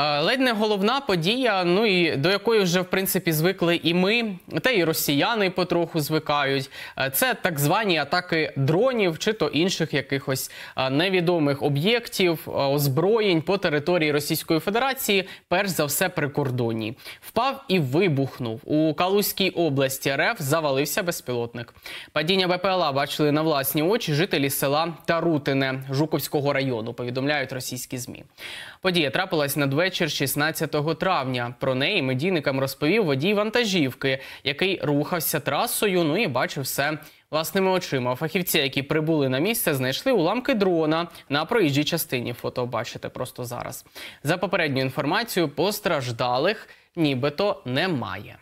Е, ледь не головна подія, ну і до якої вже в принципі звикли і ми, та і росіяни потроху звикають. Е, це так звані атаки дронів чи то інших якихось е, невідомих об'єктів, озброєнь по території Російської Федерації, перш за все при кордоні Впав і вибухнув у Калузькій області. РФ завалився безпілотник. Падіння БПЛА бачили на власні очі жителі села Тарутине Жуковського району. Повідомляють російські змі. Подія трапилась надвечір надвечір 16 травня. Про неї медійникам розповів водій вантажівки, який рухався трасою. Ну і бачив все власними очима. Фахівці, які прибули на місце, знайшли уламки дрона на проїжджій частині. Фото бачите просто зараз. За попередню інформацію. постраждалих нібито немає.